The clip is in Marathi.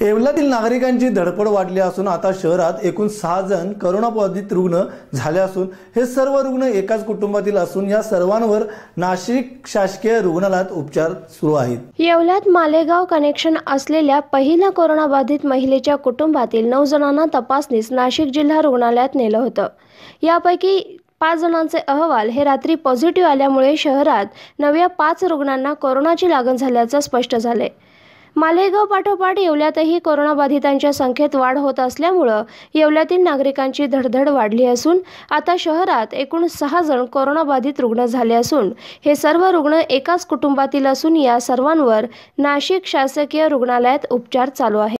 येवल्यातील नागरिकांची धडपड वाढली असून आता शहरात एकूण सहा जण करोना रुग्ण झाले असून हे सर्व रुग्ण एकाच कुटुंबातील असून या सर्वांवर नाशिक शासकीय रुग्णालयात उपचार सुरू आहेत येवल्यात मालेगाव कनेक्शन असलेल्या पहिल्या कोरोनाबाधित महिलेच्या कुटुंबातील नऊ जणांना तपासणीस नाशिक जिल्हा रुग्णालयात नेलं होतं यापैकी पाच जणांचे अहवाल हे रात्री पॉझिटिव्ह आल्यामुळे शहरात नव्या पाच रुग्णांना कोरोनाची लागण झाल्याचं स्पष्ट झाले मालेगाव पाठोपाठ येवल्यातही कोरोनाबाधितांच्या संख्येत वाढ होत असल्यामुळं येवल्यातील नागरिकांची धडधड वाढली असून आता शहरात एकूण सहा जण कोरोनाबाधित रुग्ण झाले असून हे सर्व रुग्ण एकाच कुटुंबातील असून या सर्वांवर नाशिक शासकीय रुग्णालयात उपचार चालू आहेत